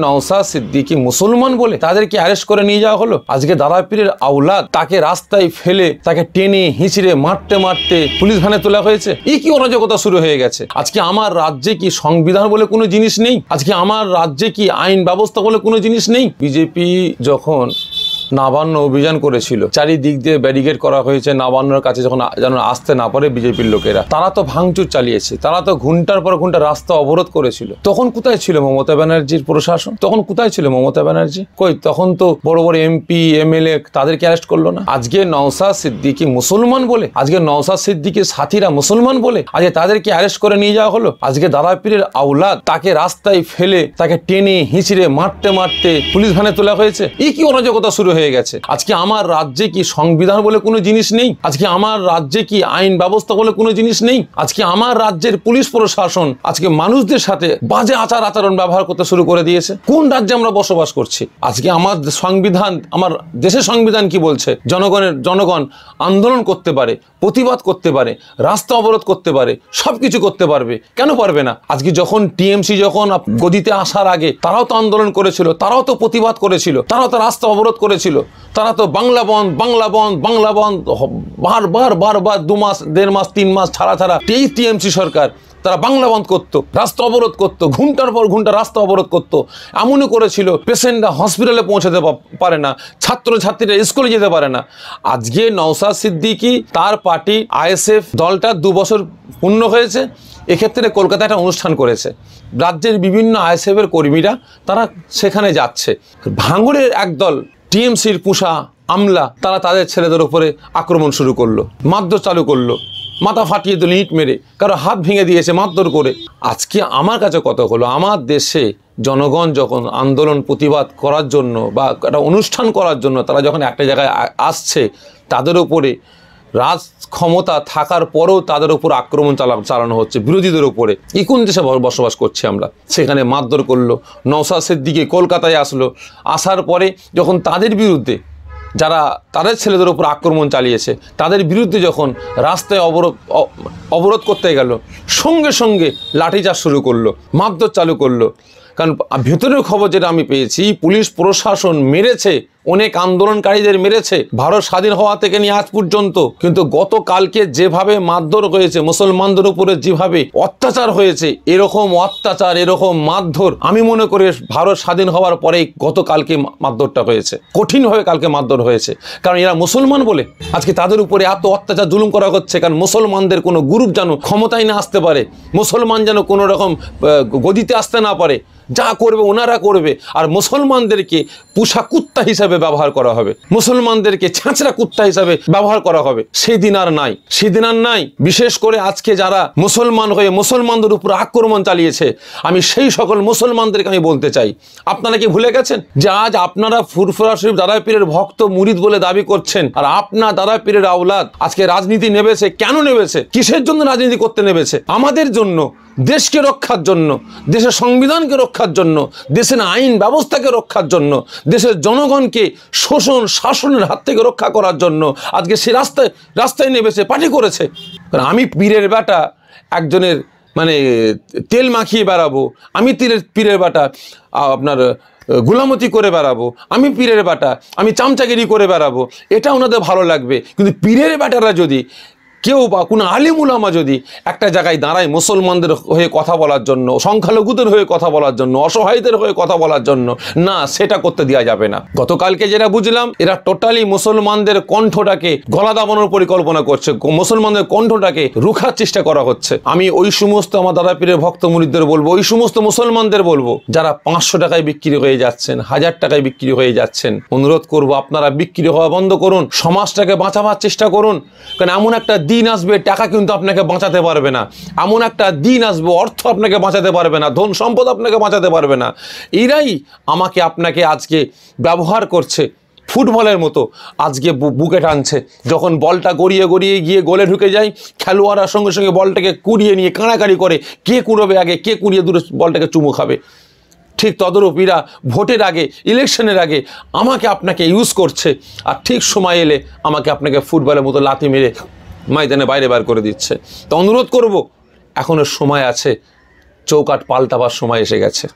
নওসা সিদ্দিকি মুসলমান বলে তাদেরকে অ্যারেস্ট করে নিয়ে যাওয়া হলো আজকে দাদাপীরের আউলাদ তাকে রাস্তায় ফেলে তাকে টেনে হিঁচড়ে মারতে মারতে পুলিশ ভ্যানে তোলা হয়েছে এই কি অনাজকতা শুরু হয়ে গেছে আজকে আমার রাজ্যে কি সংবিধান বলে কোনো জিনিস নেই আজকে আমার রাজ্যে কি আইন ব্যবস্থা বলে কোনো জিনিস নেই বিজেপি যখন নাবান্ন অভিযান করেছিল চারিদিক দিয়ে ব্যারিকেড করা হয়েছে নাবান্নর কাছে যখন যেন আসতে না পারে বিজেপির লোকেরা তারা তো ভাঙচুর চালিয়েছে তারা তো ঘুমটার পর ঘুমটা রাস্তা অবরোধ করেছিল তখন কোথায় ছিল মমতা ব্যানার্জির প্রশাসন তখন কোথায় ছিল মমতা ব্যানার্জি কই তখন তো বড় বড় এমপি এমএলএ তাদেরকে অ্যারেস্ট করলো না আজকে নওসা সিদ্দিকি মুসলমান বলে আজকে নওসা সিদ্দিকির সাথীরা মুসলমান বলে আজকে তাদেরকে অ্যারেস্ট করে নিয়ে যাওয়া হলো আজকে দাদা পীরের আউলাদ তাকে রাস্তায় ফেলে তাকে টেনে হিঁচড়ে মারতে মারতে পুলিশ ভ্যানে তোলা হয়েছে এই কি অনাজকতা শুরু হয়েছে হয়ে গেছে আজকে আমার রাজ্যে কি সংবিধান বলে কোনো জিনিস নেই আজকে আমার রাজ্যে কি আইন ব্যবস্থা বলে কোনো জিনিস নেই আজকে আমার রাজ্যের পুলিশ প্রশাসন আজকে মানুষদের সাথে বাজে আচার আচরণ ব্যবহার করতে শুরু করে দিয়েছে কোন রাজ্যে আমরা বসবাস করছি আজকে আমার সংবিধান আমার দেশের সংবিধান কি বলছে জনগণের জনগণ আন্দোলন করতে পারে প্রতিবাদ করতে পারে রাস্তা অবরোধ করতে পারে সব কিছু করতে পারবে কেন পারবে না আজকে যখন টিএমসি যখন গদিতে আসার আগে তারাও তো আন্দোলন করেছিল তারাও তো প্রতিবাদ করেছিল তারাও তো রাস্তা অবরোধ করেছিল ছিল তারা তো বাংলা বন বাংলা বন বাংলা বার বারবার বারবার দু মাস দেড় মাস তিন মাস ছাড়া ছাড়া তেইশ টিএমসি সরকার তারা বাংলা বন্ধ করতো রাস্তা অবরোধ করতো ঘুমটার পর ঘুমটা রাস্তা অবরোধ করতো এমনও করেছিল পেশেন্টরা হসপিটালে পৌঁছাতে পারে না ছাত্রছাত্রীরা স্কুলে যেতে পারে না আজকে নওসাদ সিদ্দিকি তার পার্টি আইএসএফ দলটা দু বছর পূর্ণ হয়েছে এক্ষেত্রে কলকাতা একটা অনুষ্ঠান করেছে রাজ্যের বিভিন্ন আইএসএফের কর্মীরা তারা সেখানে যাচ্ছে ভাঙড়ের একদল টিএমসির পুষা আমলা তারা তাদের ছেলেদের উপরে আক্রমণ শুরু করলো মাদ্য চালু করলো মাথা ফাটিয়ে দিল ইট মেরে কারো হাত ভেঙে দিয়েছে মারধর করে আজকে আমার কাছে কত হলো আমার দেশে জনগণ যখন আন্দোলন প্রতিবাদ করার জন্য বা একটা অনুষ্ঠান করার জন্য তারা যখন একটা জায়গায় আসছে তাদের উপরে রাজ ক্ষমতা থাকার পরেও তাদের উপর আক্রমণ চালা চালানো হচ্ছে বিরোধীদের উপরে এ কোন দেশে বসবাস করছি আমরা সেখানে মারধর করলো নওসাসের দিকে কলকাতায় আসলো আসার পরে যখন তাদের বিরুদ্ধে যারা তাদের ছেলেদের উপর আক্রমণ চালিয়েছে তাদের বিরুদ্ধে যখন রাস্তায় অবরোধ অবরোধ করতে গেল সঙ্গে সঙ্গে লাঠিচার্জ শুরু করলো মারধর চালু করলো কারণ ভেতরের খবর যেটা আমি পেয়েছি পুলিশ প্রশাসন মেরেছে অনেক আন্দোলনকারীদের মেরেছে ভারত স্বাধীন হওয়া থেকে নিয়ে আজ পর্যন্ত কিন্তু গতকালকে যেভাবে মারধর হয়েছে মুসলমানদের উপরে যেভাবে অত্যাচার হয়েছে এরকম অত্যাচার এরকম মারধর আমি মনে করি ভারত স্বাধীন হওয়ার পরেই গতকালকে মারধরটা হয়েছে কঠিনভাবে কালকে মারধর হয়েছে কারণ এরা মুসলমান বলে আজকে তাদের উপরে এত অত্যাচার জুলুম করা হচ্ছে কারণ মুসলমানদের কোনো গ্রুপ যেন ক্ষমতায় না আসতে পারে মুসলমান যেন কোনো রকম গদিতে আসতে না পারে যা করবে ওনারা করবে আর মুসলমানদেরকে পোষা কুত্তা হিসাবে হিসাবে ব্যবহার করা হবে মুসলমানদেরকে ছাঁচড়া কুত্তা হিসাবে ব্যবহার করা হবে সেদিন আর নাই সেদিন আর নাই বিশেষ করে আজকে যারা মুসলমান হয়ে মুসলমানদের উপর আক্রমণ চালিয়েছে আমি সেই সকল মুসলমানদেরকে আমি বলতে চাই আপনারা কি ভুলে গেছেন যে আজ আপনারা ফুরফুরা শরীফ দাদা পীরের ভক্ত মুরিদ বলে দাবি করছেন আর আপনার দাদা পীরের আওলাদ আজকে রাজনীতি নেবেছে কেন নেবেছে কিসের জন্য রাজনীতি করতে নেবেছে আমাদের জন্য দেশকে রক্ষার জন্য দেশের সংবিধানকে রক্ষার জন্য দেশের আইন ব্যবস্থাকে রক্ষার জন্য দেশের জনগণকে শোষণ শাসনের হাত থেকে রক্ষা করার জন্য আজকে সে রাস্তায় রাস্তায় নেমেছে পার্টি করেছে কারণ আমি পীরের বাটা একজনের মানে তেল মাখিয়ে বেড়াবো আমি তিলের পীরের বাটা আপনার গুলামতি করে বেড়াবো আমি পীরের বাটা আমি চামচাগিরি করে বেড়াবো এটা ওনাদের ভালো লাগবে কিন্তু পীরের বাটারা যদি কেউ বা কোনো আলিমুলামা যদি একটা জায়গায় দাঁড়ায় মুসলমানদের হয়ে কথা বলার জন্য সংখ্যালঘুদের হয়ে কথা বলার জন্য অসহায়দের হয়ে কথা বলার জন্য না সেটা করতে দেওয়া যাবে না গতকালকে যেটা বুঝলাম এরা টোটালি মুসলমানদের কণ্ঠটাকে গলা দাবানোর পরিকল্পনা করছে মুসলমানদের কণ্ঠটাকে রুখার চেষ্টা করা হচ্ছে আমি ওই সমস্ত আমার দাদা পীরের ভক্ত মুরিদদের বলবো ওই সমস্ত মুসলমানদের বলবো যারা পাঁচশো টাকায় বিক্রি হয়ে যাচ্ছেন হাজার টাকায় বিক্রি হয়ে যাচ্ছেন অনুরোধ করব আপনারা বিক্রি হওয়া বন্ধ করুন সমাজটাকে বাঁচাবার চেষ্টা করুন কারণ এমন একটা দিন আসবে টাকা কিন্তু আপনাকে বাঁচাতে পারবে না এমন একটা দিন আসবে অর্থ আপনাকে বাঁচাতে পারবে না ধন সম্পদ আপনাকে বাঁচাতে পারবে না এরাই আমাকে আপনাকে আজকে ব্যবহার করছে ফুটবলের মতো আজকে বুকে টানছে যখন বলটা গড়িয়ে গড়িয়ে গিয়ে গোলে ঢুকে যায় খেলোয়াড়রা সঙ্গে সঙ্গে বলটাকে কুড়িয়ে নিয়ে কাড়াকাড়ি করে কে কুড়োবে আগে কে কুড়িয়ে দূরে বলটাকে চুমু খাবে ঠিক তদরূপীরা ভোটের আগে ইলেকশনের আগে আমাকে আপনাকে ইউজ করছে আর ঠিক সময় এলে আমাকে আপনাকে ফুটবলের মতো লাথি মেরে ময়দানে বাইরে বার করে দিচ্ছে তো অনুরোধ করব এখনও সময় আছে চৌকাট পাল্টাবার সময় এসে গেছে